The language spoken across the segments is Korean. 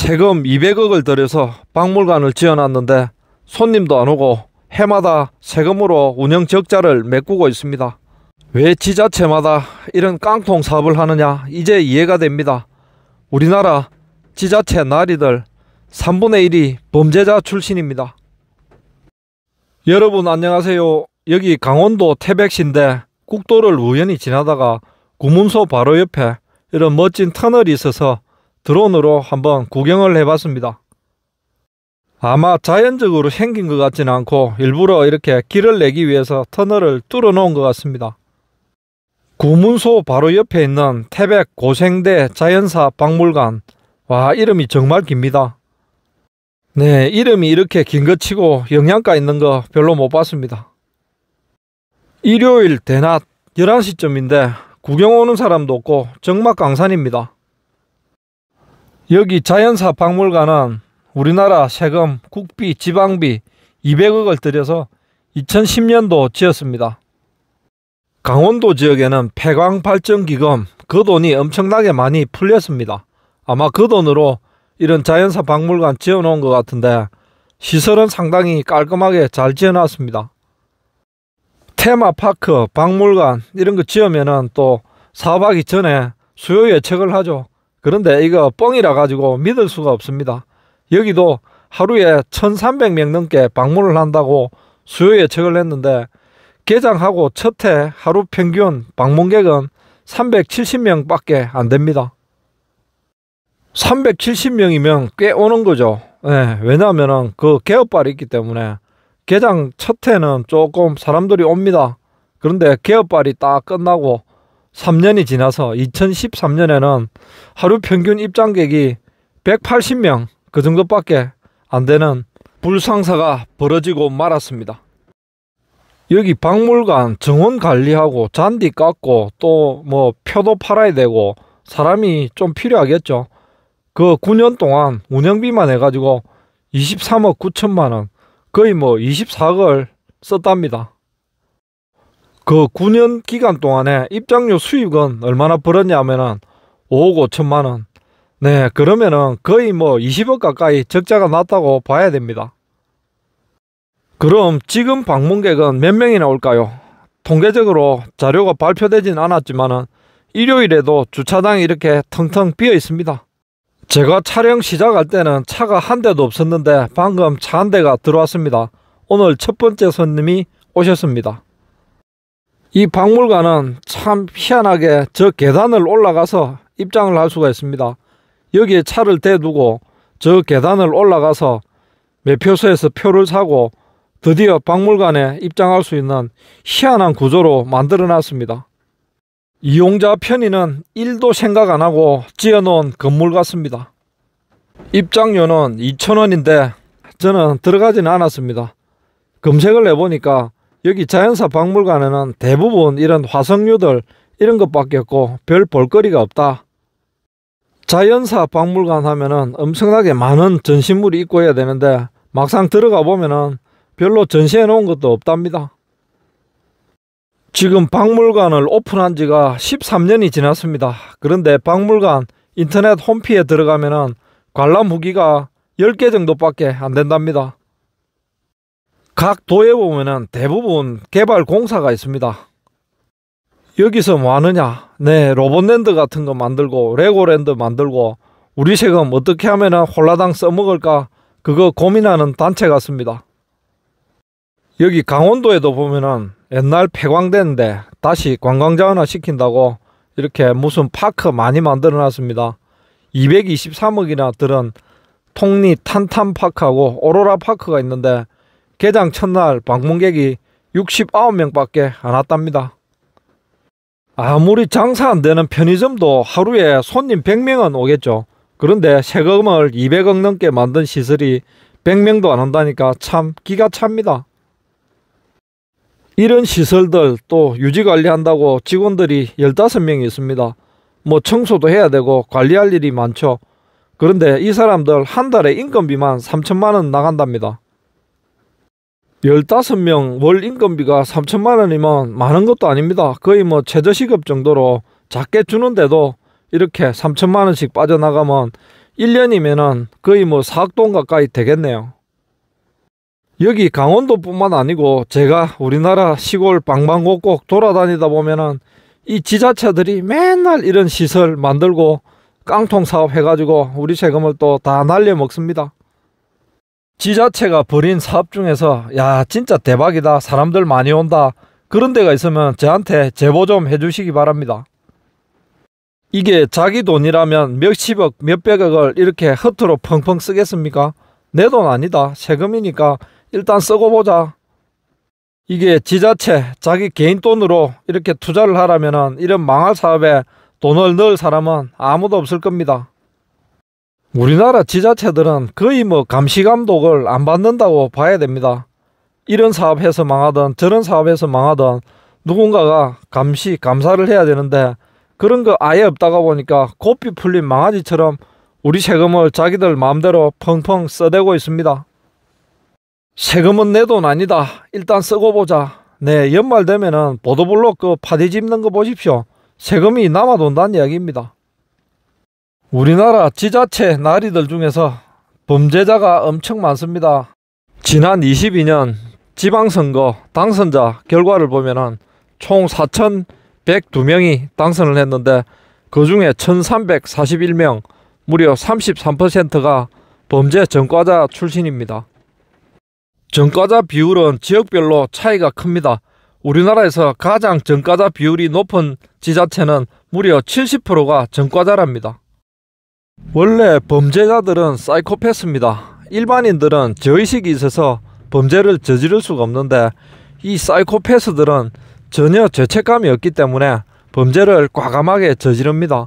세금 200억을 들여서 박물관을 지어놨는데 손님도 안 오고 해마다 세금으로 운영 적자를 메꾸고 있습니다. 왜 지자체마다 이런 깡통 사업을 하느냐 이제 이해가 됩니다. 우리나라 지자체 나리들 3분의 1이 범죄자 출신입니다. 여러분 안녕하세요. 여기 강원도 태백시인데 국도를 우연히 지나다가 구문소 바로 옆에 이런 멋진 터널이 있어서 드론으로 한번 구경을 해봤습니다. 아마 자연적으로 생긴 것 같지는 않고 일부러 이렇게 길을 내기 위해서 터널을 뚫어 놓은 것 같습니다. 구문소 바로 옆에 있는 태백 고생대 자연사 박물관 와 이름이 정말 깁니다. 네 이름이 이렇게 긴것 치고 영양가 있는 거 별로 못 봤습니다. 일요일 대낮 11시쯤인데 구경 오는 사람도 없고 정막 강산입니다. 여기 자연사 박물관은 우리나라 세금, 국비, 지방비 200억을 들여서 2010년도 지었습니다. 강원도 지역에는 폐광발전기금 그 돈이 엄청나게 많이 풀렸습니다. 아마 그 돈으로 이런 자연사 박물관 지어놓은 것 같은데 시설은 상당히 깔끔하게 잘 지어놨습니다. 테마파크, 박물관 이런 거 지으면은 또 사업하기 전에 수요 예측을 하죠. 그런데 이거 뻥이라 가지고 믿을 수가 없습니다. 여기도 하루에 1300명 넘게 방문을 한다고 수요에 책을 냈는데 개장하고 첫해 하루 평균 방문객은 370명밖에 안 됩니다. 370명이면 꽤 오는 거죠. 네, 예, 왜냐하면 그 개업발이 있기 때문에 개장 첫 해는 조금 사람들이 옵니다. 그런데 개업발이 딱 끝나고 3년이 지나서 2013년에는 하루 평균 입장객이 180명 그 정도밖에 안 되는 불상사가 벌어지고 말았습니다. 여기 박물관 정원 관리하고 잔디 깎고 또 뭐 표도 팔아야 되고 사람이 좀 필요하겠죠. 그 9년 동안 운영비만 해가지고 23억 9천만 원 거의 뭐 24억을 썼답니다. 그 9년 기간 동안에 입장료 수익은 얼마나 벌었냐면은 5억 5천만 원. 네, 그러면은 거의 뭐 20억 가까이 적자가 났다고 봐야 됩니다. 그럼 지금 방문객은 몇 명이나 올까요? 통계적으로 자료가 발표되진 않았지만은 일요일에도 주차장이 이렇게 텅텅 비어 있습니다. 제가 촬영 시작할 때는 차가 한 대도 없었는데 방금 차 한 대가 들어왔습니다. 오늘 첫 번째 손님이 오셨습니다. 이 박물관은 참 희한하게 저 계단을 올라가서 입장을 할 수가 있습니다. 여기에 차를 대두고 저 계단을 올라가서 매표소에서 표를 사고 드디어 박물관에 입장할 수 있는 희한한 구조로 만들어 놨습니다. 이용자 편의는 1도 생각 안 하고 지어놓은 건물 같습니다. 입장료는 2,000원인데 저는 들어가진 않았습니다. 검색을 해보니까 여기 자연사 박물관에는 대부분 이런 화석류들 이런 것밖에 없고 별 볼거리가 없다. 자연사 박물관 하면은 엄청나게 많은 전시물이 있고 해야 되는데 막상 들어가 보면은 별로 전시해 놓은 것도 없답니다. 지금 박물관을 오픈한 지가 13년이 지났습니다. 그런데 박물관 인터넷 홈피에 들어가면은 관람 후기가 10개 정도밖에 안 된답니다. 각 도에 보면은 대부분 개발 공사가 있습니다. 여기서 뭐 하느냐? 네, 로봇랜드 같은 거 만들고 레고랜드 만들고 우리 세금 어떻게 하면은 홀라당 써먹을까 그거 고민하는 단체 같습니다. 여기 강원도에도 보면은 옛날 폐광대인데 다시 관광자원화 시킨다고 이렇게 무슨 파크 많이 만들어 놨습니다. 223억이나 들은 통리 탄탄파크하고 오로라 파크가 있는데 개장 첫날 방문객이 69명밖에 안 왔답니다. 아무리 장사 안 되는 편의점도 하루에 손님 100명은 오겠죠. 그런데 세금을 200억 넘게 만든 시설이 100명도 안한다니까참 기가 찹니다. 이런 시설들 또 유지관리한다고 직원들이 15명이 있습니다. 뭐 청소도 해야 되고 관리할 일이 많죠. 그런데 이 사람들 한 달에 인건비만 3천만 원 나간답니다. 15명 월 인건비가 3천만 원이면 많은 것도 아닙니다. 거의 뭐 최저시급 정도로 작게 주는데도 이렇게 3천만 원씩 빠져나가면 1년이면은 거의 뭐 4억 돈 가까이 되겠네요. 여기 강원도뿐만 아니고 제가 우리나라 시골 방방곡곡 돌아다니다 보면은 이 지자체들이 맨날 이런 시설 만들고 깡통 사업 해가지고 우리 세금을 또 다 날려 먹습니다. 지자체가 벌인 사업 중에서 야 진짜 대박이다 사람들 많이 온다 그런 데가 있으면 저한테 제보 좀 해주시기 바랍니다. 이게 자기 돈이라면 몇십억 몇백억을 이렇게 허투루 펑펑 쓰겠습니까? 내 돈 아니다 세금이니까 일단 쓰고 보자. 이게 지자체 자기 개인 돈으로 이렇게 투자를 하라면 이런 망할 사업에 돈을 넣을 사람은 아무도 없을 겁니다. 우리나라 지자체들은 거의 뭐 감시 감독을 안 받는다고 봐야 됩니다. 이런 사업해서 망하든 저런 사업해서 망하든 누군가가 감시 감사를 해야 되는데 그런 거 아예 없다가 보니까 고삐 풀린 망아지처럼 우리 세금을 자기들 마음대로 펑펑 써대고 있습니다. 세금은 내 돈 아니다. 일단 쓰고 보자. 네 연말 되면은 보도블록 그 파디 집는 거 보십시오. 세금이 남아돈다는 이야기입니다. 우리나라 지자체 나리들 중에서 범죄자가 엄청 많습니다. 지난 22년 지방선거 당선자 결과를 보면은 총 4,102명이 당선을 했는데 그 중에 1,341명 무려 33%가 범죄 전과자 출신입니다. 전과자 비율은 지역별로 차이가 큽니다. 우리나라에서 가장 전과자 비율이 높은 지자체는 무려 70%가 전과자랍니다. 원래 범죄자들은 사이코패스입니다. 일반인들은 저의식이 있어서 범죄를 저지를 수가 없는데 이 사이코패스들은 전혀 죄책감이 없기 때문에 범죄를 과감하게 저지릅니다.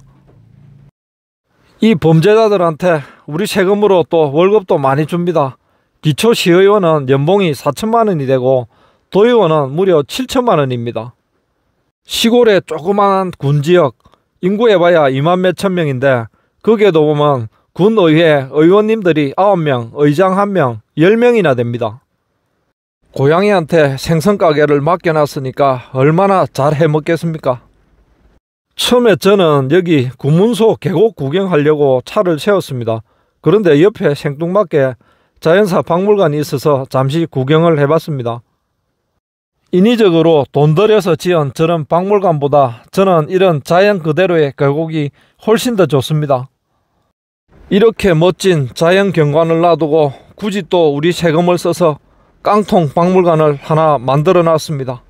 이 범죄자들한테 우리 세금으로 또 월급도 많이 줍니다. 기초 시의원은 연봉이 4천만 원이 되고 도의원은 무려 7천만 원입니다. 시골의 조그마한 군지역 인구에 봐야 2만 몇 천 명인데 그게 에도보 군의회 의원님들이 9명, 의장 1명, 10명이나 됩니다. 고양이한테 생선 가게를 맡겨놨으니까 얼마나 잘 해먹겠습니까? 처음에 저는 여기 구문소 계곡 구경하려고 차를 세웠습니다. 그런데 옆에 생뚱맞게 자연사 박물관이 있어서 잠시 구경을 해봤습니다. 인위적으로 돈 들여서 지은 저런 박물관보다 저는 이런 자연 그대로의 계곡이 훨씬 더 좋습니다. 이렇게 멋진 자연 경관을 놔두고 굳이 또 우리 세금을 써서 깡통 박물관을 하나 만들어 놨습니다.